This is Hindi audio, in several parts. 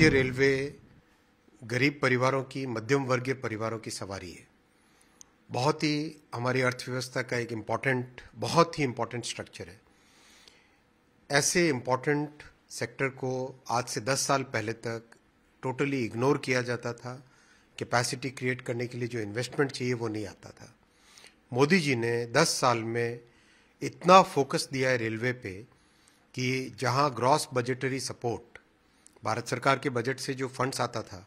भारतीय रेलवे गरीब परिवारों की मध्यम वर्गीय परिवारों की सवारी है बहुत ही हमारी अर्थव्यवस्था का एक इम्पॉर्टेंट बहुत ही इम्पॉर्टेंट स्ट्रक्चर है ऐसे इम्पॉर्टेंट सेक्टर को आज से 10 साल पहले तक टोटली इग्नोर किया जाता था कैपेसिटी क्रिएट करने के लिए जो इन्वेस्टमेंट चाहिए वो नहीं आता था मोदी जी ने 10 साल में इतना फोकस दिया है रेलवे पे कि जहां ग्रॉस बजटरी सपोर्ट भारत सरकार के बजट से जो फंड्स आता था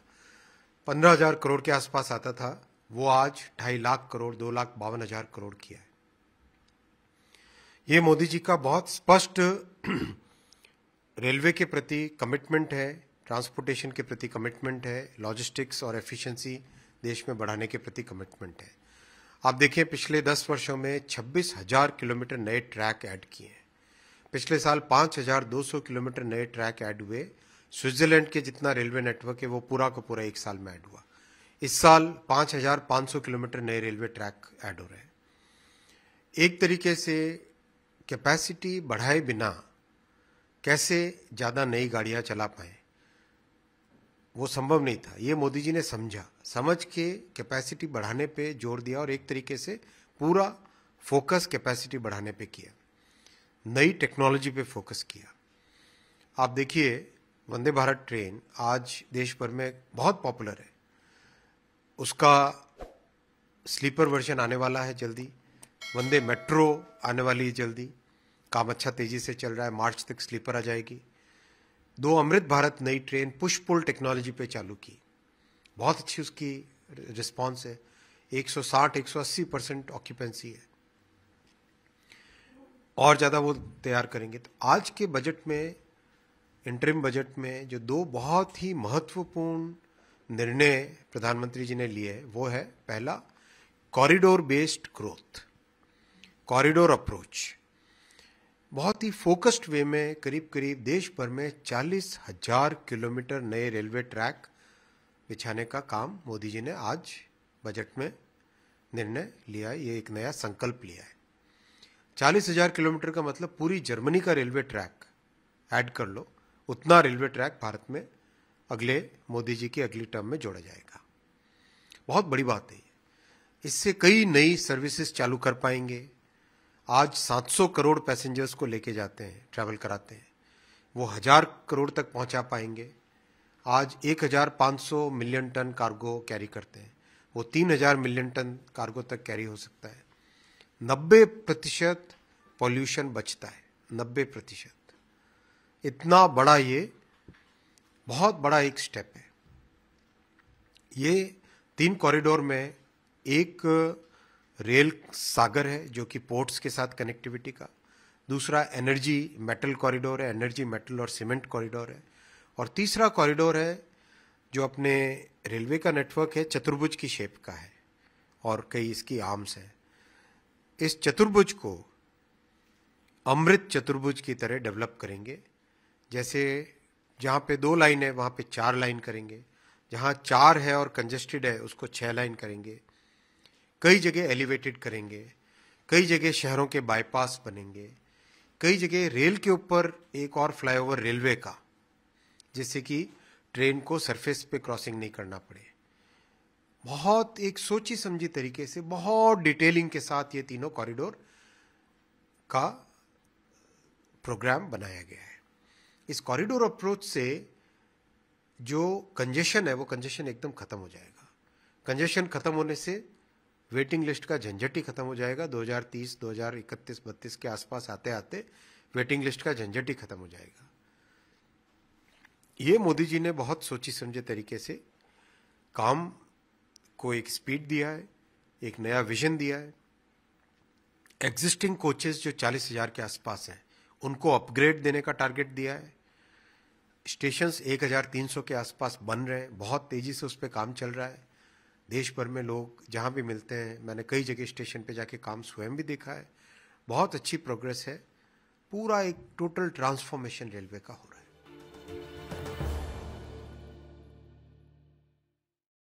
पंद्रह हजार करोड़ के आसपास आता था वो आज ढाई लाख करोड़ दो लाख बावन हजार करोड़ किया है ये मोदी जी का बहुत स्पष्ट रेलवे के प्रति कमिटमेंट है ट्रांसपोर्टेशन के प्रति कमिटमेंट है लॉजिस्टिक्स और एफिशिएंसी देश में बढ़ाने के प्रति कमिटमेंट है आप देखें पिछले दस वर्षों में छब्बीस हजार किलोमीटर नए ट्रैक ऐड किए हैं पिछले साल पांच हजार दो सौ किलोमीटर नए ट्रैक ऐड हुए स्विट्जरलैंड के जितना रेलवे नेटवर्क है वो पूरा का पूरा एक साल में ऐड हुआ इस साल 5,500 किलोमीटर नए रेलवे ट्रैक ऐड हो रहे हैं एक तरीके से कैपेसिटी बढ़ाए बिना कैसे ज़्यादा नई गाड़ियां चला पाए वो संभव नहीं था ये मोदी जी ने समझा समझ के कैपेसिटी बढ़ाने पे जोर दिया और एक तरीके से पूरा फोकस कैपेसिटी बढ़ाने पे किया नई टेक्नोलॉजी पे फोकस किया आप देखिए वंदे भारत ट्रेन आज देश भर में बहुत पॉपुलर है उसका स्लीपर वर्जन आने वाला है जल्दी वंदे मेट्रो आने वाली है जल्दी काम अच्छा तेज़ी से चल रहा है मार्च तक स्लीपर आ जाएगी दो अमृत भारत नई ट्रेन पुश पुल टेक्नोलॉजी पे चालू की बहुत अच्छी उसकी रिस्पांस है 160-180 परसेंट ऑक्यूपेंसी है और ज़्यादा वो तैयार करेंगे तो आज के बजट में इंटरिम बजट में जो दो बहुत ही महत्वपूर्ण निर्णय प्रधानमंत्री जी ने लिए वो है पहला corridor based growth corridor approach बहुत ही फोकस्ड वे में करीब करीब देश भर में चालीस हजार किलोमीटर नए रेलवे ट्रैक बिछाने का काम मोदी जी ने आज बजट में निर्णय लिया है ये एक नया संकल्प लिया है चालीस हजार किलोमीटर का मतलब पूरी जर्मनी का रेलवे ट्रैक ऐड कर लो उतना रेलवे ट्रैक भारत में अगले मोदी जी की अगली टर्म में जोड़ा जाएगा बहुत बड़ी बात है इससे कई नई सर्विसेज चालू कर पाएंगे आज 700 करोड़ पैसेंजर्स को लेके जाते हैं ट्रैवल कराते हैं वो हजार करोड़ तक पहुंचा पाएंगे आज 1500 मिलियन टन कार्गो कैरी करते हैं वो 3000 मिलियन टन कार्गो तक कैरी हो सकता है 90 प्रतिशत पॉल्यूशन बचता है 90 प्रतिशत इतना बड़ा ये बहुत बड़ा एक स्टेप है ये तीन कॉरिडोर में एक रेल सागर है जो कि पोर्ट्स के साथ कनेक्टिविटी का दूसरा एनर्जी मेटल कॉरिडोर है एनर्जी मेटल और सीमेंट कॉरिडोर है और तीसरा कॉरिडोर है जो अपने रेलवे का नेटवर्क है चतुर्भुज की शेप का है और कई इसकी आर्म्स हैं इस चतुर्भुज को अमृत चतुर्भुज की तरह डेवलप करेंगे जैसे जहाँ पे दो लाइन है वहाँ पे चार लाइन करेंगे जहाँ चार है और कंजेस्टेड है उसको छः लाइन करेंगे कई जगह एलिवेटेड करेंगे कई जगह शहरों के बाईपास बनेंगे कई जगह रेल के ऊपर एक और फ्लाईओवर रेलवे का जिससे कि ट्रेन को सरफेस पे क्रॉसिंग नहीं करना पड़े बहुत एक सोची समझी तरीके से बहुत डिटेलिंग के साथ ये तीनों कॉरिडोर का प्रोग्राम बनाया गया है इस कॉरिडोर अप्रोच से जो कंजेशन है वो कंजेशन एकदम खत्म हो जाएगा कंजेशन खत्म होने से वेटिंग लिस्ट का झंझट ही खत्म हो जाएगा 2030, 2031, 32 के आसपास आते आते वेटिंग लिस्ट का झंझट ही खत्म हो जाएगा ये मोदी जी ने बहुत सोची समझे तरीके से काम को एक स्पीड दिया है एक नया विजन दिया है एग्जिस्टिंग कोचेज जो चालीस हजार के आसपास हैं उनको अपग्रेड देने का टारगेट दिया है स्टेशन 1300 के आसपास बन रहे हैं बहुत तेज़ी से उस पर काम चल रहा है देश भर में लोग जहाँ भी मिलते हैं मैंने कई जगह स्टेशन पे जाके काम स्वयं भी देखा है बहुत अच्छी प्रोग्रेस है पूरा एक टोटल ट्रांसफॉर्मेशन रेलवे का हो रहा है